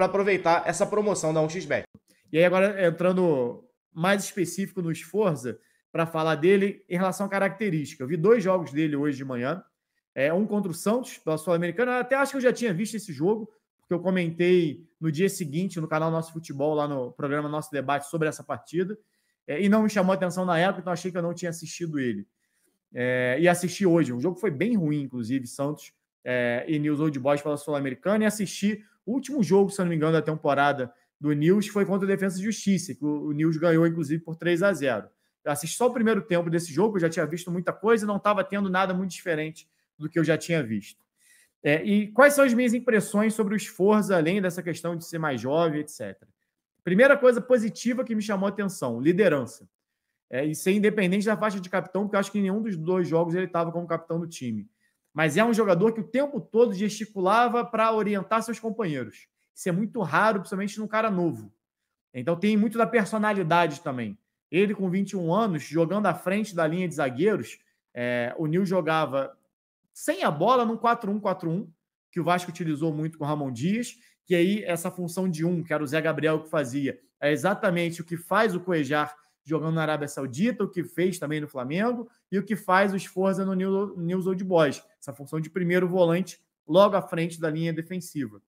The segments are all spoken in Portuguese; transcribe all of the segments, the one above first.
para aproveitar essa promoção da 1xBet. E aí agora entrando mais específico no Esforza, para falar dele em relação à característica. Eu vi dois jogos dele hoje de manhã. É, um contra o Santos, pela Sul-Americana. Até acho que eu já tinha visto esse jogo, porque eu comentei no dia seguinte no canal Nosso Futebol, lá no programa Nosso Debate, sobre essa partida. É, e não me chamou atenção na época, então achei que eu não tinha assistido ele. É, e assisti hoje. Um jogo foi bem ruim, inclusive, Santos é, e News Old Boys pela Sul-Americana. E assisti o último jogo, se não me engano, da temporada do News foi contra a Defesa e Justiça, que o, News ganhou, inclusive, por 3 a 0 Eu assisti só o primeiro tempo desse jogo, eu já tinha visto muita coisa, e não estava tendo nada muito diferente do que eu já tinha visto. É, e quais são as minhas impressões sobre o esforço, além dessa questão de ser mais jovem, etc. Primeira coisa positiva que me chamou a atenção: liderança. É, e ser independente da faixa de capitão, porque eu acho que em nenhum dos dois jogos ele estava como capitão do time. Mas é um jogador que o tempo todo gesticulava para orientar seus companheiros. Isso é muito raro, principalmente num cara novo. Então tem muito da personalidade também. Ele, com 21 anos, jogando à frente da linha de zagueiros, é, o Nil jogava sem a bola num 4-1-4-1, que o Vasco utilizou muito com o Ramon Dias, que aí essa função de um, que era o Zé Gabriel que fazia, é exatamente o que faz o Coejar jogando na Arábia Saudita, o que fez também no Flamengo e o que faz o Sforza no News Old Boys, essa função de primeiro volante logo à frente da linha defensiva.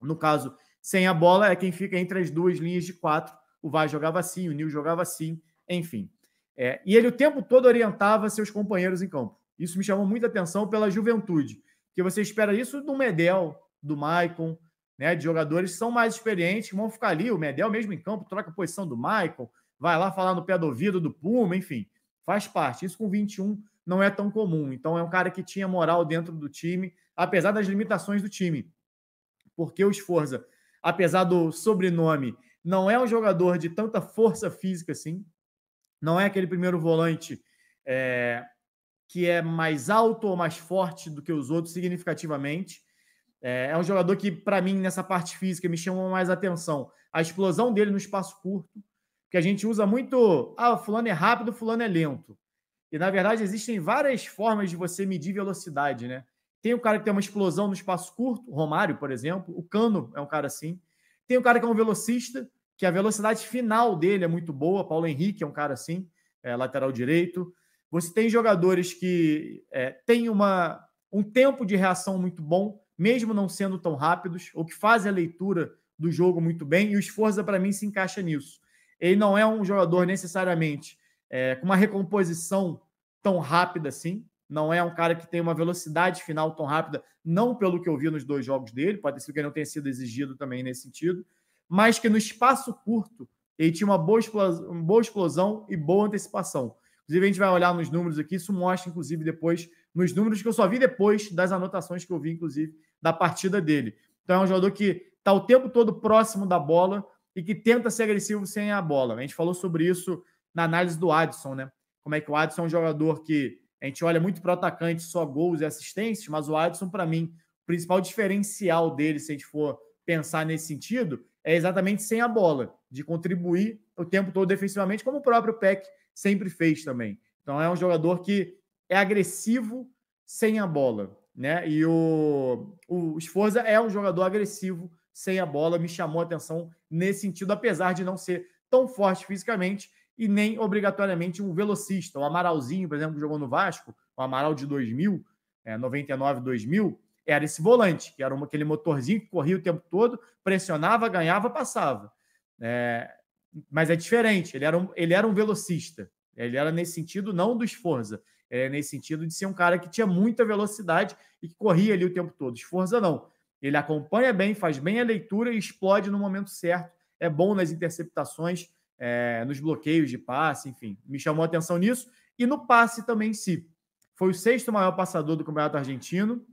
No caso, sem a bola é quem fica entre as duas linhas de quatro. O Vaz jogava assim, o Nil jogava assim, enfim. É, e ele o tempo todo orientava seus companheiros em campo. Isso me chamou muita atenção pela juventude, que você espera isso do Medel, do Maicon, né, de jogadores que são mais experientes, que vão ficar ali, o Medel mesmo em campo, troca a posição do Maicon, vai lá falar no pé do ouvido do Puma, enfim, faz parte. Isso com 21 não é tão comum. Então é um cara que tinha moral dentro do time, apesar das limitações do time. Porque o esforza apesar do sobrenome, não é um jogador de tanta força física assim. Não é aquele primeiro volante é, que é mais alto ou mais forte do que os outros significativamente. É, é um jogador que, para mim, nessa parte física, me chamou mais atenção. A explosão dele no espaço curto, porque a gente usa muito, ah, fulano é rápido, fulano é lento. E, na verdade, existem várias formas de você medir velocidade, né? Tem o cara que tem uma explosão no espaço curto, Romário, por exemplo. O Cano é um cara assim. Tem o cara que é um velocista, que a velocidade final dele é muito boa. Paulo Henrique é um cara assim, é, lateral direito. Você tem jogadores que é, têm uma, um tempo de reação muito bom, mesmo não sendo tão rápidos, ou que fazem a leitura do jogo muito bem, e o Esforza, para mim, se encaixa nisso. Ele não é um jogador necessariamente é, com uma recomposição tão rápida assim. Não é um cara que tem uma velocidade final tão rápida, não pelo que eu vi nos dois jogos dele, pode ser que ele não tenha sido exigido também nesse sentido, mas que no espaço curto ele tinha uma boa explosão, uma boa explosão e boa antecipação. Inclusive, a gente vai olhar nos números aqui, isso mostra, inclusive, depois, nos números que eu só vi depois das anotações que eu vi, inclusive, da partida dele. Então, é um jogador que está o tempo todo próximo da bola, e que tenta ser agressivo sem a bola. A gente falou sobre isso na análise do Adson, né? Como é que o Adson é um jogador que a gente olha muito para o atacante, só gols e assistências, mas o Adson, para mim, o principal diferencial dele, se a gente for pensar nesse sentido, é exatamente sem a bola, de contribuir o tempo todo defensivamente, como o próprio Peck sempre fez também. Então é um jogador que é agressivo sem a bola, né? E o, o Sforza é um jogador agressivo sem a bola me chamou a atenção nesse sentido, apesar de não ser tão forte fisicamente e nem obrigatoriamente um velocista. O Amaralzinho, por exemplo, que jogou no Vasco, o Amaral de 2000, é, 99, 2000, era esse volante, que era uma, aquele motorzinho que corria o tempo todo, pressionava, ganhava, passava. É, mas é diferente, ele era, um, ele era um velocista. Ele era nesse sentido não do Esforza, é nesse sentido de ser um cara que tinha muita velocidade e que corria ali o tempo todo. Esforza não. Ele acompanha bem, faz bem a leitura e explode no momento certo. É bom nas interceptações, é, nos bloqueios de passe, enfim. Me chamou a atenção nisso. E no passe também em si. Foi o sexto maior passador do Campeonato Argentino,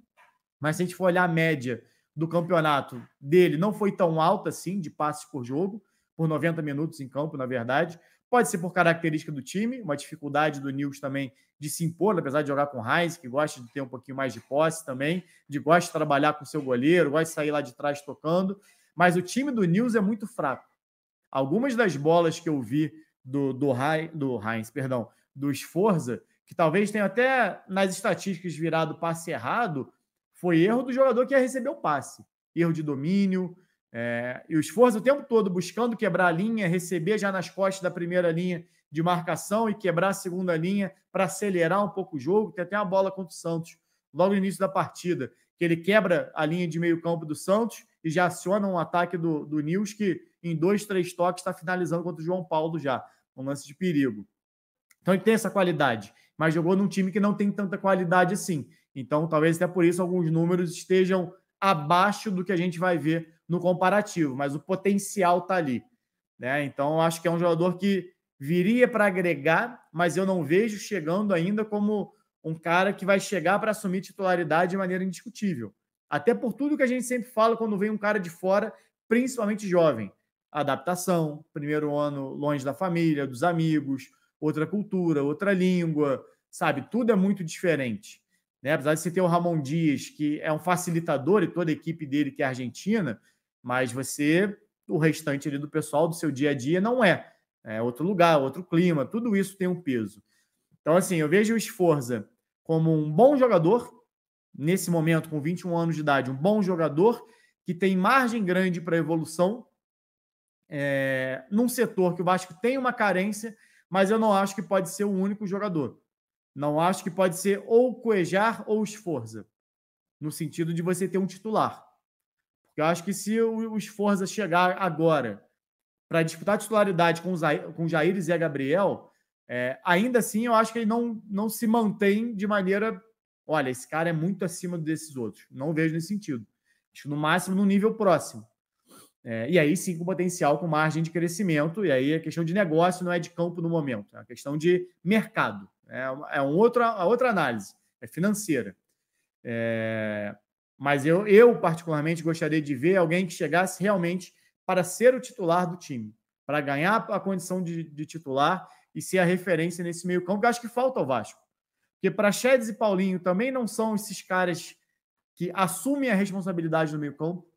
mas se a gente for olhar a média do campeonato dele, não foi tão alta assim, de passes por jogo, por 90 minutos em campo, na verdade. Pode ser por característica do time, uma dificuldade do Nils também de se impor, né, apesar de jogar com o Heinz, que gosta de ter um pouquinho mais de posse também, de gosta de trabalhar com seu goleiro, gosta de sair lá de trás tocando. Mas o time do Nils é muito fraco. Algumas das bolas que eu vi do, do, do Heinz, perdão, do Esforza, que talvez tenha até nas estatísticas virado passe errado, foi erro do jogador que ia receber o passe. Erro de domínio, é, e o esforço o tempo todo buscando quebrar a linha, receber já nas costas da primeira linha de marcação e quebrar a segunda linha para acelerar um pouco o jogo. Tem até a bola contra o Santos, logo no início da partida, que ele quebra a linha de meio campo do Santos e já aciona um ataque do, do Nils, que em dois, três toques está finalizando contra o João Paulo já, um lance de perigo. Então ele tem essa qualidade, mas jogou num time que não tem tanta qualidade assim. Então talvez até por isso alguns números estejam abaixo do que a gente vai ver no comparativo, mas o potencial está ali. Né? Então, acho que é um jogador que viria para agregar, mas eu não vejo chegando ainda como um cara que vai chegar para assumir titularidade de maneira indiscutível. Até por tudo que a gente sempre fala quando vem um cara de fora, principalmente jovem. Adaptação, primeiro ano longe da família, dos amigos, outra cultura, outra língua, sabe? Tudo é muito diferente. Né? Apesar de você ter o Ramon Dias, que é um facilitador, e toda a equipe dele, que é argentina, mas você, o restante ali do pessoal, do seu dia a dia, não é. É outro lugar, outro clima, tudo isso tem um peso. Então, assim, eu vejo o Esforza como um bom jogador, nesse momento, com 21 anos de idade, um bom jogador que tem margem grande para evolução, é, num setor que o Vasco tem uma carência, mas eu não acho que pode ser o único jogador. Não acho que pode ser ou Coejar ou Esforza, no sentido de você ter um titular. Eu acho que se o Esforza chegar agora para disputar titularidade com, Zair, com Jair e Zé Gabriel, é, ainda assim eu acho que ele não, não se mantém de maneira. Olha, esse cara é muito acima desses outros. Não vejo nesse sentido. Acho no máximo no nível próximo. É, e aí sim com potencial, com margem de crescimento. E aí a é questão de negócio não é de campo no momento, é a questão de mercado. É, é um outro, outra análise, é financeira. É, mas eu, eu, particularmente, gostaria de ver alguém que chegasse realmente para ser o titular do time, para ganhar a condição de, de titular e ser a referência nesse meio campo, que eu acho que falta ao Vasco. Porque Praxedes e Paulinho também não são esses caras que assumem a responsabilidade do meio campo.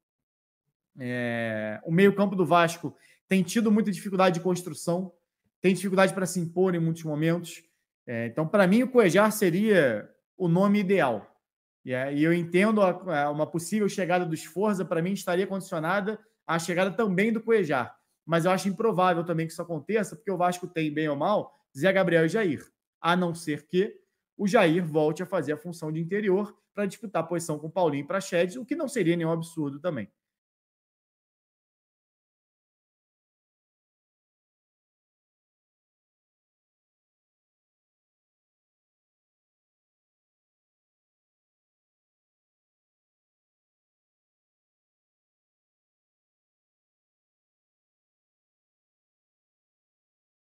É... o meio campo do Vasco tem tido muita dificuldade de construção, tem dificuldade para se impor em muitos momentos. É... então, para mim, o Coejar seria o nome ideal é, e, eu entendo uma possível chegada do Esforza para mim, estaria condicionada à chegada também do Cuejar. Mas eu acho improvável também que isso aconteça, porque o Vasco tem, bem ou mal, Zé Gabriel e Jair. A não ser que o Jair volte a fazer a função de interior para disputar a posição com o Paulinho e para Chedes, o que não seria nenhum absurdo também.